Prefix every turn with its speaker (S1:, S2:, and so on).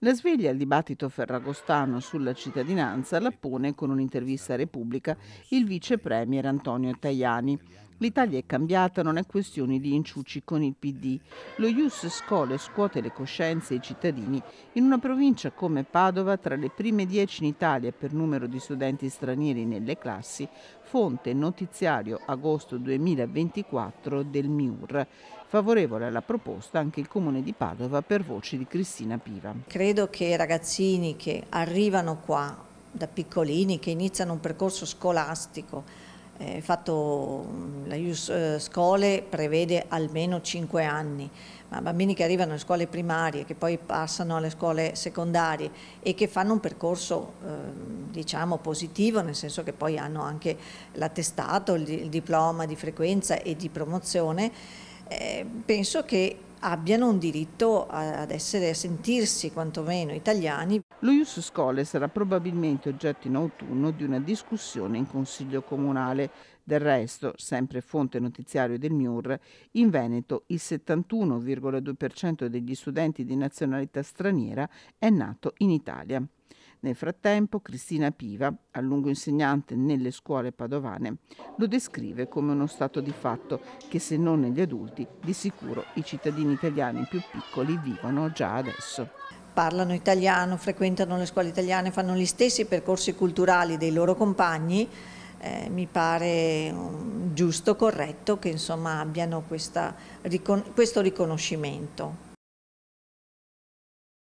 S1: La sveglia al dibattito ferragostano sulla cittadinanza la pone con un'intervista a Repubblica il vice premier Antonio Tajani, L'Italia è cambiata, non è questione di inciucci con il PD. Lo Ius Scole scuote le coscienze e i cittadini in una provincia come Padova, tra le prime dieci in Italia per numero di studenti stranieri nelle classi, fonte notiziario agosto 2024 del MIUR. Favorevole alla proposta anche il Comune di Padova per voce di Cristina Piva.
S2: Credo che i ragazzini che arrivano qua da piccolini, che iniziano un percorso scolastico, eh, fatto, mm, la Ius eh, Scole prevede almeno 5 anni, ma bambini che arrivano alle scuole primarie, che poi passano alle scuole secondarie e che fanno un percorso eh, diciamo positivo, nel senso che poi hanno anche l'attestato, il, il diploma di frequenza e di promozione, eh, penso che abbiano un diritto ad essere, a sentirsi quantomeno italiani.
S1: Lo Ius Schole sarà probabilmente oggetto in autunno di una discussione in Consiglio Comunale. Del resto, sempre fonte notiziario del MIUR, in Veneto il 71,2% degli studenti di nazionalità straniera è nato in Italia. Nel frattempo Cristina Piva, a lungo insegnante nelle scuole padovane, lo descrive come uno stato di fatto che se non negli adulti, di sicuro i cittadini italiani più piccoli vivono già
S2: adesso. Parlano italiano, frequentano le scuole italiane, fanno gli stessi percorsi culturali dei loro compagni, eh, mi pare mm, giusto, corretto che insomma, abbiano questa, questo riconoscimento.